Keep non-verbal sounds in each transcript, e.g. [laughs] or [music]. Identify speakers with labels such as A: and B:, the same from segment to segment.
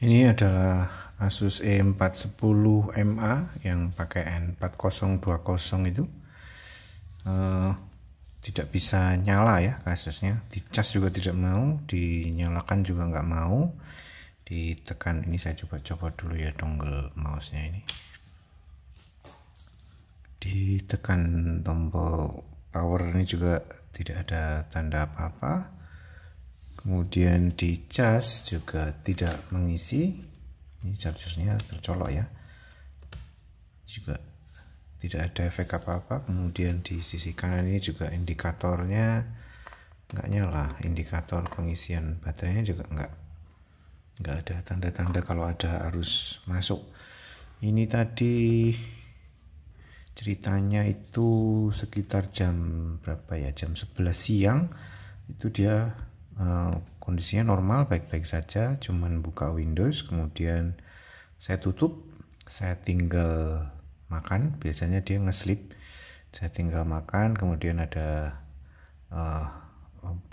A: Ini adalah Asus E410MA yang pakai N4020 itu. Uh, tidak bisa nyala ya kasusnya. Dicas juga tidak mau, dinyalakan juga nggak mau. Ditekan ini saya coba-coba dulu ya dongle mouse-nya ini. Ditekan tombol power ini juga tidak ada tanda apa-apa kemudian di charge juga tidak mengisi ini chargernya tercolok ya juga tidak ada efek apa-apa kemudian di sisi kanan ini juga indikatornya nggak nyala indikator pengisian baterainya juga nggak nggak ada tanda-tanda kalau ada arus masuk ini tadi ceritanya itu sekitar jam berapa ya jam 11 siang itu dia Eh, kondisinya normal baik-baik saja cuman buka Windows kemudian saya tutup saya tinggal makan biasanya dia ngeslip saya tinggal makan kemudian ada uh,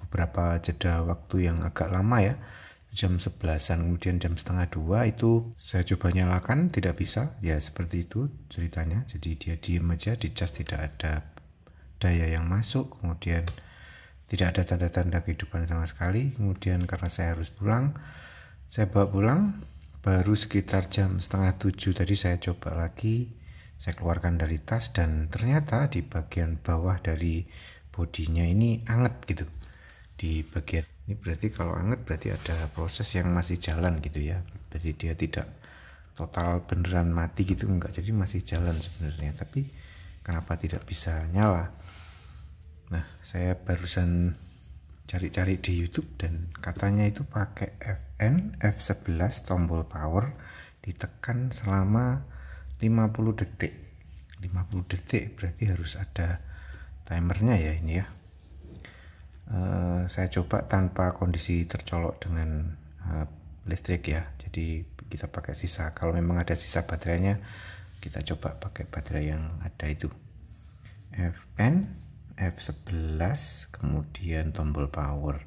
A: beberapa jeda waktu yang agak lama ya jam sebelasan kemudian jam setengah dua itu saya coba nyalakan tidak bisa ya seperti itu ceritanya jadi dia diem aja di cas tidak ada daya yang masuk kemudian tidak ada tanda-tanda kehidupan sama sekali kemudian karena saya harus pulang saya bawa pulang baru sekitar jam setengah tujuh tadi saya coba lagi saya keluarkan dari tas dan ternyata di bagian bawah dari bodinya ini anget gitu di bagian ini berarti kalau anget berarti ada proses yang masih jalan gitu ya berarti dia tidak total beneran mati gitu enggak jadi masih jalan sebenarnya tapi kenapa tidak bisa nyala Nah, saya barusan cari-cari di YouTube dan katanya itu pakai FN F11 tombol power ditekan selama 50 detik. 50 detik berarti harus ada timernya ya ini ya. Uh, saya coba tanpa kondisi tercolok dengan uh, listrik ya. Jadi kita pakai sisa. Kalau memang ada sisa baterainya, kita coba pakai baterai yang ada itu. FN F11 kemudian tombol power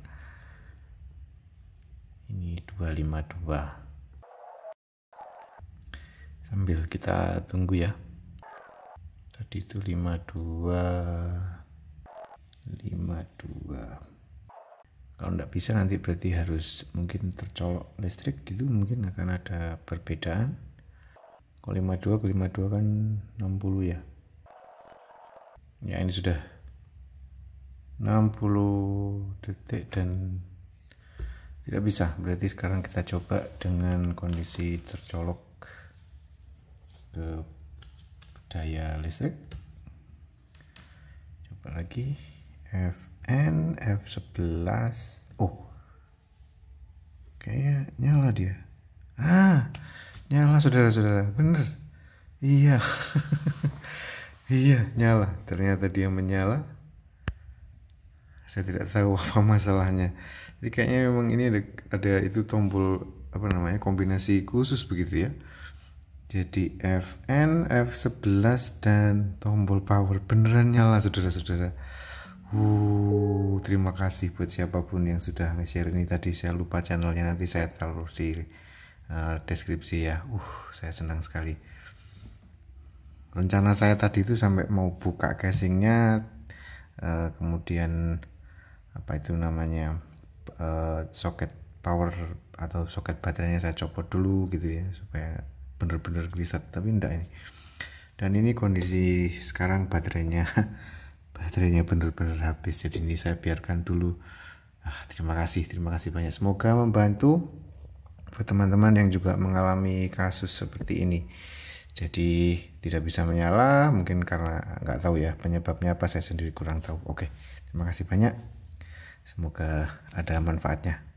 A: ini 252 sambil kita tunggu ya tadi itu 52 52 kalau tidak bisa nanti berarti harus mungkin tercolok listrik gitu mungkin akan ada perbedaan kalau 52 ke 52 kan 60 ya ya ini sudah 60 detik dan tidak bisa berarti sekarang kita coba dengan kondisi tercolok ke daya listrik coba lagi FN F11 oh kayaknya nyala dia ah nyala saudara-saudara bener iya [laughs] iya nyala ternyata dia menyala saya tidak tahu [laughs] apa masalahnya jadi kayaknya memang ini ada ada itu tombol apa namanya kombinasi khusus begitu ya jadi FN F11 dan tombol power beneran nyala saudara-saudara Uh, terima kasih buat siapapun yang sudah nge-share ini tadi. Saya lupa channelnya nanti saya taruh di uh, deskripsi ya. Uh, saya senang sekali. Rencana saya tadi itu sampai mau buka casingnya, uh, kemudian apa itu namanya uh, soket power atau soket baterainya saya copot dulu gitu ya supaya bener-bener gelisah tapi enggak ini dan ini kondisi sekarang baterainya [laughs] baterainya bener-bener habis jadi ini saya biarkan dulu ah, terima kasih terima kasih banyak semoga membantu buat teman-teman yang juga mengalami kasus seperti ini jadi tidak bisa menyala mungkin karena nggak tahu ya penyebabnya apa saya sendiri kurang tahu oke terima kasih banyak Semoga ada manfaatnya.